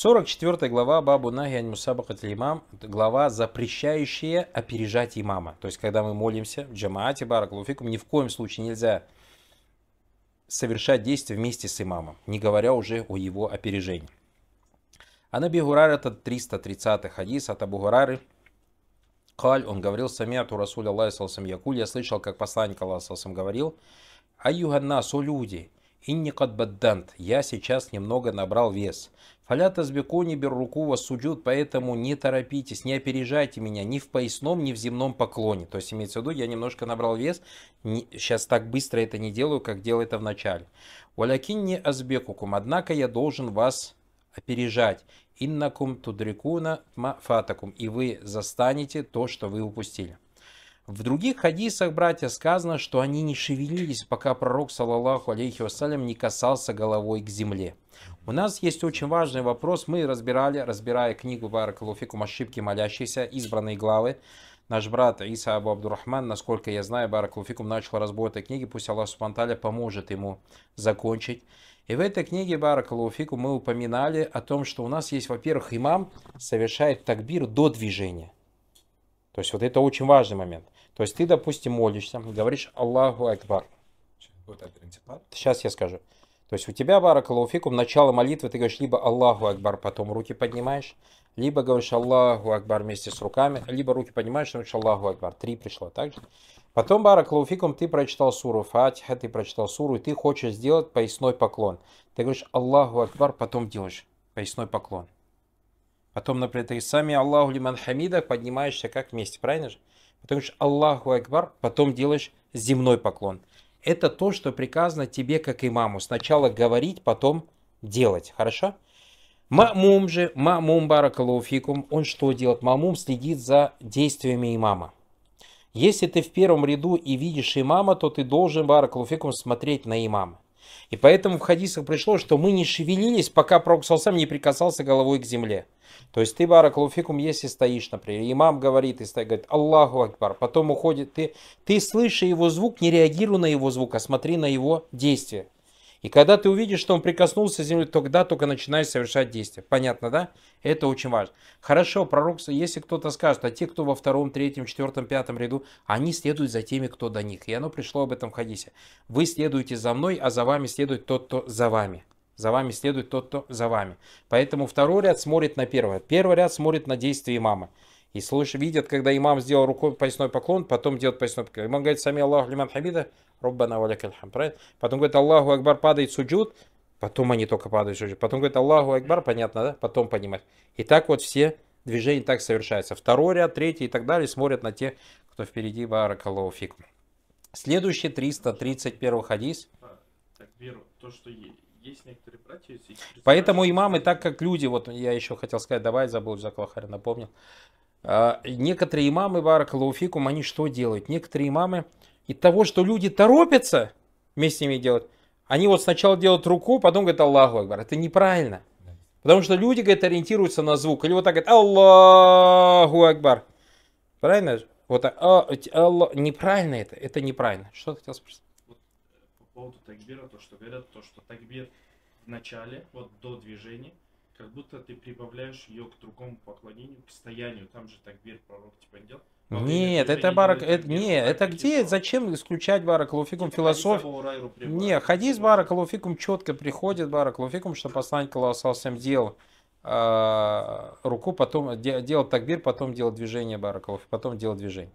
44 глава Бабу Наги Аньмусабаха имам глава, запрещающая опережать имама. То есть, когда мы молимся в джамаате бараклуфикум, ни в коем случае нельзя совершать действия вместе с имамом, не говоря уже о его опережении. А на Бигурар это 330 хадис от Абу Гурары. Каль, он говорил, самиату Расуля Аллахи Якуль, я слышал, как посланник Аллаха говорил, аюханна, со люди, «Инни кадбаддант, я сейчас немного набрал вес. Фалята с бекони вас суджуд, поэтому не торопитесь, не опережайте меня ни в поясном, ни в земном поклоне». То есть имеется в виду, я немножко набрал вес, не, сейчас так быстро это не делаю, как делал это в начале. «Валякинни азбекукум, однако я должен вас опережать. Иннакум тудрикуна мафатакум, и вы застанете то, что вы упустили». В других хадисах, братья, сказано, что они не шевелились, пока пророк, салаллаху алейхи вассалям, не касался головой к земле. У нас есть очень важный вопрос. Мы разбирали, разбирая книгу Баракалуфикум «Ошибки молящихся», избранные главы, наш брат Иса Абу Абдурахман, насколько я знаю, Баракалуфикум начал разбор этой книги, пусть Аллах Субханталя поможет ему закончить. И в этой книге Баракалуфику мы упоминали о том, что у нас есть, во-первых, имам совершает такбир до движения. То есть вот это очень важный момент. То есть ты, допустим, молишься, говоришь Аллаху Акбар. Сейчас я скажу. То есть у тебя, баракалуфикум, начало молитвы, ты говоришь либо Аллаху Акбар, потом руки поднимаешь, либо говоришь Аллаху Акбар вместе с руками, либо руки поднимаешь, говоришь Аллаху Акбар. Три пришло, так же? Потом, баракалуфикум, ты прочитал суру Фатиха, ты прочитал суру, и ты хочешь сделать поясной поклон. Ты говоришь Аллаху Акбар, потом делаешь поясной поклон. Потом, например, ты сами Аллаху Лиман Хамида поднимаешься как вместе, правильно же? Потому что Аллаху Акбар, потом делаешь земной поклон. Это то, что приказано тебе, как имаму. Сначала говорить, потом делать. Хорошо? Мамум же, мамум баракалуфикум, он что делает? Мамум следит за действиями имама. Если ты в первом ряду и видишь имама, то ты должен баракалуфикум смотреть на имама. И поэтому в хадисах пришло, что мы не шевелились, пока Пророк сам не прикасался головой к земле. То есть ты, Баракалуфикум, если стоишь, например, имам говорит, и стоит, говорит, Аллаху Акбар, потом уходит, ты, ты слышишь его звук, не реагируй на его звук, а смотри на его действие. И когда ты увидишь, что он прикоснулся к земле, тогда только начинаешь совершать действия. Понятно, да? Это очень важно. Хорошо, пророк, если кто-то скажет, а те, кто во втором, третьем, четвертом, пятом ряду, они следуют за теми, кто до них. И оно пришло об этом в хадисе. Вы следуете за мной, а за вами следует тот, кто за вами. За вами следует тот, кто за вами. Поэтому второй ряд смотрит на первое. Первый ряд смотрит на действия имама. И слушают, видят, когда имам сделал руку, поясной поклон, потом делает поясной поклон. Имам говорит, сами Аллаху лиман хамида, Роббана валякальхам, правильно? Потом говорит, Аллаху Акбар падает суджуд, потом они только падают суджуд. Потом говорит, Аллаху Акбар, понятно, да? Потом понимать. И так вот все движения так совершаются. Второй ряд, третий и так далее смотрят на те, кто впереди Баракаллаху фикум. Следующий 331 хадис. А, так, веру, то, что есть есть некоторые братья. Есть Поэтому имамы, так как люди, вот я еще хотел сказать, давай, забыл, Жаквахарь напомнил, а, некоторые имамы, Баракалауфикум, они что делают? Некоторые имамы из того, что люди торопятся вместе с ними делать, они вот сначала делают руку, потом говорят Аллаху Акбар. Это неправильно. Потому что люди, говорят, ориентируются на звук. Или вот так говорят Аллаху Акбар. Правильно? Вот так. А, а, неправильно это. Это неправильно. Что ты хотел спросить? Вот, э, по поводу такбира, то, что говорят, то, что такбир в начале, вот до движения, как будто ты прибавляешь ее к другому поклонению, к стоянию. Там же так верь пророк типа не делал. Нет, это барак, э, это, не, это где, зачем исключать барак луфикум типа, философ? Не, хадис барак луфикум четко приходит барак луфикум, что посланник Аллаха всем делал руку, потом делал такбир, потом делал движение барак потом делал движение.